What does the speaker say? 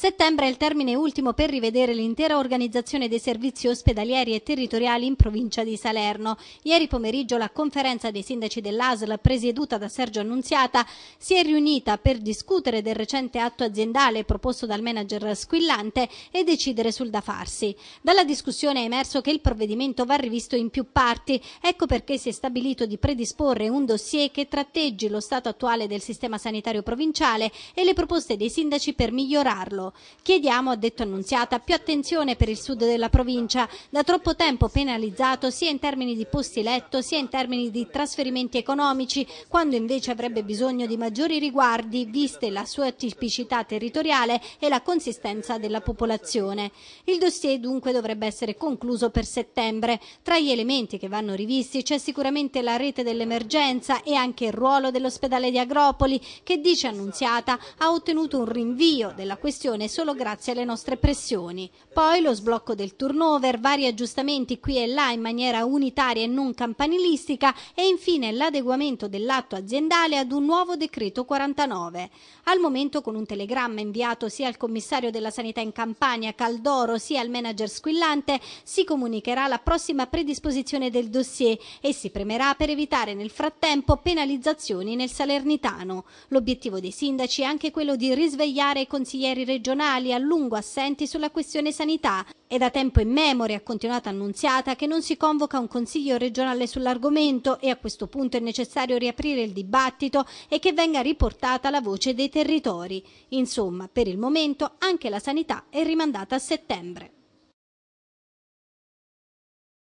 Settembre è il termine ultimo per rivedere l'intera organizzazione dei servizi ospedalieri e territoriali in provincia di Salerno. Ieri pomeriggio la conferenza dei sindaci dell'ASL, presieduta da Sergio Annunziata, si è riunita per discutere del recente atto aziendale proposto dal manager Squillante e decidere sul da farsi. Dalla discussione è emerso che il provvedimento va rivisto in più parti, ecco perché si è stabilito di predisporre un dossier che tratteggi lo stato attuale del sistema sanitario provinciale e le proposte dei sindaci per migliorarlo. Chiediamo, ha detto Annunziata, più attenzione per il sud della provincia, da troppo tempo penalizzato sia in termini di posti letto sia in termini di trasferimenti economici, quando invece avrebbe bisogno di maggiori riguardi, viste la sua tipicità territoriale e la consistenza della popolazione. Il dossier dunque dovrebbe essere concluso per settembre. Tra gli elementi che vanno rivisti c'è sicuramente la rete dell'emergenza e anche il ruolo dell'ospedale di Agropoli, che dice Annunziata ha ottenuto un rinvio della questione stagione solo grazie alle nostre pressioni. Poi lo sblocco del turnover, vari aggiustamenti qui e là in maniera unitaria e non campanilistica e infine l'adeguamento dell'atto aziendale ad un nuovo decreto 49. Al momento con un telegramma inviato sia al commissario della sanità in Campania Caldoro sia al manager Squillante si comunicherà la prossima predisposizione del dossier e si premerà per evitare nel frattempo penalizzazioni nel Salernitano. L'obiettivo dei sindaci è anche quello di risvegliare i consiglieri regionali regionali a lungo assenti sulla questione sanità e da tempo in memoria ha continuato Annunziata che non si convoca un consiglio regionale sull'argomento e a questo punto è necessario riaprire il dibattito e che venga riportata la voce dei territori. Insomma, per il momento anche la sanità è rimandata a settembre.